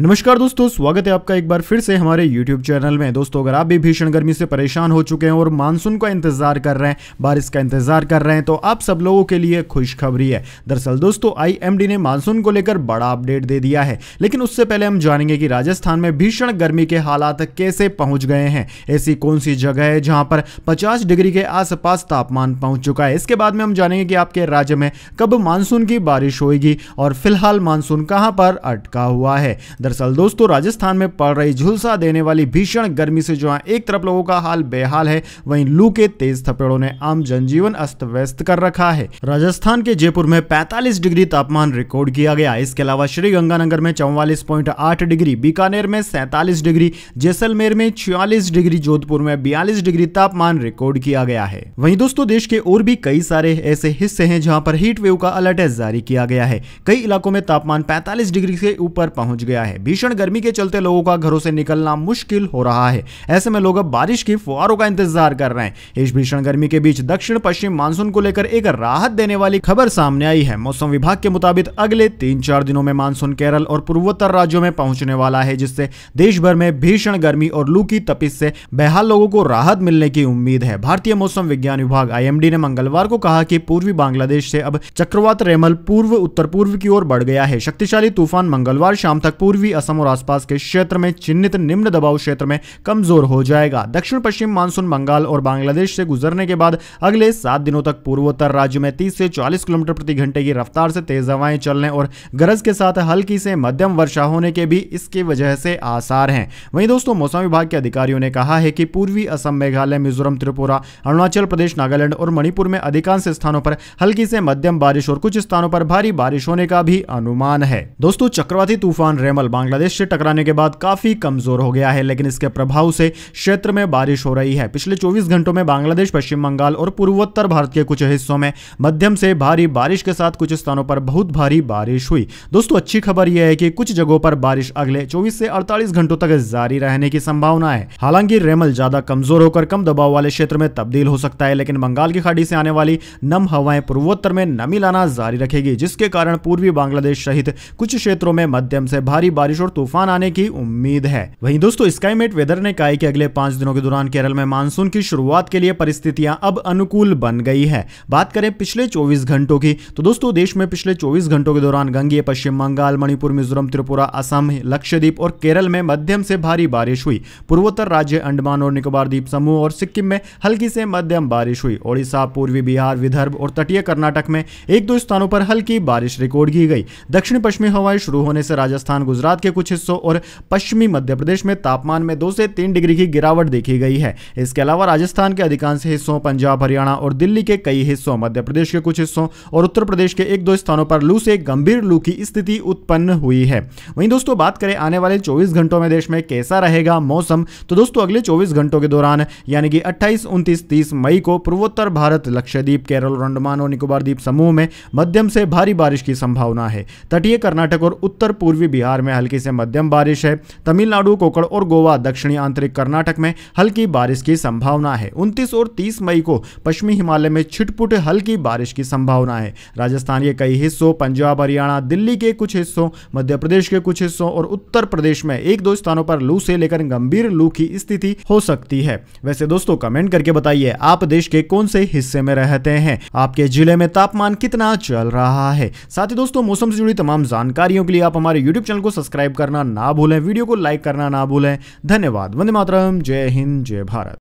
नमस्कार दोस्तों स्वागत है आपका एक बार फिर से हमारे YouTube चैनल में दोस्तों अगर आप भी भीषण गर्मी से परेशान हो चुके हैं और मानसून का इंतजार कर रहे हैं बारिश का इंतजार कर रहे हैं तो आप सब लोगों के लिए खुशखबरी है दरअसल दोस्तों IMD ने मानसून को लेकर बड़ा अपडेट दे दिया है लेकिन उससे पहले हम जानेंगे कि राजस्थान में भीषण गर्मी के हालात कैसे पहुंच गए हैं ऐसी कौन सी जगह है जहाँ पर पचास डिग्री के आसपास तापमान पहुंच चुका है इसके बाद में हम जानेंगे कि आपके राज्य में कब मानसून की बारिश होगी और फिलहाल मानसून कहाँ पर अटका हुआ है दरअसल दोस्तों राजस्थान में पड़ रही झुलसा देने वाली भीषण गर्मी से जहां एक तरफ लोगों का हाल बेहाल है वहीं लू के तेज थपेड़ों ने आम जनजीवन अस्त व्यस्त कर रखा है राजस्थान के जयपुर में पैंतालीस डिग्री तापमान रिकॉर्ड किया गया इसके अलावा श्रीगंगानगर में चौवालीस डिग्री बीकानेर में सैंतालीस डिग्री जैसलमेर में छियालीस डिग्री जोधपुर में बयालीस डिग्री तापमान रिकॉर्ड किया गया है वही दोस्तों देश के और भी कई सारे ऐसे हिस्से हैं जहाँ पर हीट वेव का अलर्ट जारी किया गया है कई इलाकों में तापमान पैंतालीस डिग्री से ऊपर पहुंच गया है भीषण गर्मी के चलते लोगों का घरों से निकलना मुश्किल हो रहा है ऐसे में लोग अब बारिश की फुहारों का इंतजार कर रहे हैं इस भीषण गर्मी के बीच दक्षिण पश्चिम मानसून को लेकर एक राहत देने वाली खबर सामने आई है मौसम विभाग के मुताबिक अगले तीन चार दिनों में मानसून केरल और पूर्वोत्तर राज्यों में पहुंचने वाला है जिससे देश भर में भीषण गर्मी और लू की तपिस से बेहाल लोगों को राहत मिलने की उम्मीद है भारतीय मौसम विज्ञान विभाग आई ने मंगलवार को कहा की पूर्वी बांग्लादेश से अब चक्रवात रेमल पूर्व उत्तर पूर्व की ओर बढ़ गया है शक्तिशाली तूफान मंगलवार शाम तक पूर्वी पूर्वी असम और आसपास के क्षेत्र में चिन्हित निम्न दबाव क्षेत्र में कमजोर हो जाएगा दक्षिण पश्चिम मानसून बंगाल और बांग्लादेश से गुजरने के बाद अगले सात दिनों तक पूर्वोत्तर राज्य में तीस से चालीस किलोमीटर प्रति घंटे की रफ्तार से तेज हवाएं चलने और गरज के साथ हल्की से मध्यम वर्षा होने के भी इसकी वजह से आसार हैं वहीं दोस्तों मौसम विभाग के अधिकारियों ने कहा है कि पूर्वी असम मेघालय मिजोरम त्रिपुरा अरुणाचल प्रदेश नागालैंड और मणिपुर में अधिकांश स्थानों पर हल्की से मध्यम बारिश और कुछ स्थानों पर भारी बारिश होने का भी अनुमान है दोस्तों चक्रवाती तूफान रेमल कल बांग्लादेश से टकराने के बाद काफी कमजोर हो गया है लेकिन इसके प्रभाव से क्षेत्र में बारिश हो रही है पिछले चौबीस घंटों में बांग्लादेश पश्चिम बंगाल और पूर्वोत्तर भारत के कुछ हिस्सों में मध्यम से भारी बारिश के साथ कुछ स्थानों पर बहुत भारी बारिश हुई दोस्तों अच्छी खबर यह है कि कुछ जगहों पर बारिश अगले चौबीस से अड़तालीस घंटों तक जारी रहने की संभावना है हालांकि रेमल ज्यादा कमजोर होकर कम दबाव वाले क्षेत्र में तब्दील हो सकता है लेकिन बंगाल की खाड़ी से आने वाली नम हवाएं पूर्वोत्तर में नमी लाना जारी रखेगी जिसके कारण पूर्वी बांग्लादेश सहित कुछ क्षेत्रों में मध्यम से भारी बारिश और तूफान आने की उम्मीद है वहीं दोस्तों स्काईमेट वेदर ने कहा कि अगले पांच दिनों के दौरान केरल में मानसून की शुरुआत के लिए परिस्थितियां अब अनुकूल बन गई है बात करें पिछले चौबीस घंटों की तो दोस्तों देश में पिछले चौबीस घंटों के दौरान गंगे पश्चिम बंगाल मणिपुर मिजोरम त्रिपुरा असम लक्षद्वीप और केरल में मध्यम से भारी बारिश हुई पूर्वोत्तर राज्य अंडमान और निकोबार द्वीप समूह और सिक्किम में हल्की से मध्यम बारिश हुई ओडिशा पूर्वी बिहार विदर्भ और तटीय कर्नाटक में एक दो स्थानों पर हल्की बारिश रिकॉर्ड की गई दक्षिण पश्चिमी हवाएं शुरू होने से राजस्थान गुजरात गुजरात के कुछ हिस्सों और पश्चिमी मध्य प्रदेश में तापमान में दो से तीन डिग्री की गिरावट देखी गई है इसके अलावा राजस्थान के अधिकांश हिस्सों पंजाब हरियाणा और दिल्ली के कई हिस्सों मध्य प्रदेश के कुछ हिस्सों और उत्तर प्रदेश के एक दो स्थानों पर लू से गंभीर लू की स्थिति उत्पन्न हुई है वहीं दोस्तों बात करें आने वाले चौबीस घंटों में देश में कैसा रहेगा मौसम तो दोस्तों अगले चौबीस घंटों के दौरान यानी कि अट्ठाईस उनतीस तीस मई को पूर्वोत्तर भारत लक्षद्वीप केरल और अंडमान और निकोबार द्वीप समूह में मध्यम से भारी बारिश की संभावना है तटीय कर्नाटक और उत्तर पूर्वी बिहार में हल्की से मध्यम बारिश है तमिलनाडु कोकड़ और गोवा दक्षिणी आंतरिक कर्नाटक में हल्की बारिश की संभावना है उनतीस और तीस मई को पश्चिमी हिमालय में छिटपुट हल्की बारिश की संभावना है राजस्थान के कई हिस्सों पंजाब हरियाणा दिल्ली के कुछ हिस्सों मध्य प्रदेश के कुछ हिस्सों और उत्तर प्रदेश में एक दो स्थानों पर लू से लेकर गंभीर लू की स्थिति हो सकती है वैसे दोस्तों कमेंट करके बताइए आप देश के कौन से हिस्से में रहते हैं आपके जिले में तापमान कितना चल रहा है साथ ही दोस्तों मौसम से जुड़ी तमाम जानकारियों के लिए आप हमारे यूट्यूब चैनल को सब्सक्राइब सब्सक्राइब करना ना भूलें वीडियो को लाइक करना ना भूलें धन्यवाद वंदे मातरम जय हिंद जय भारत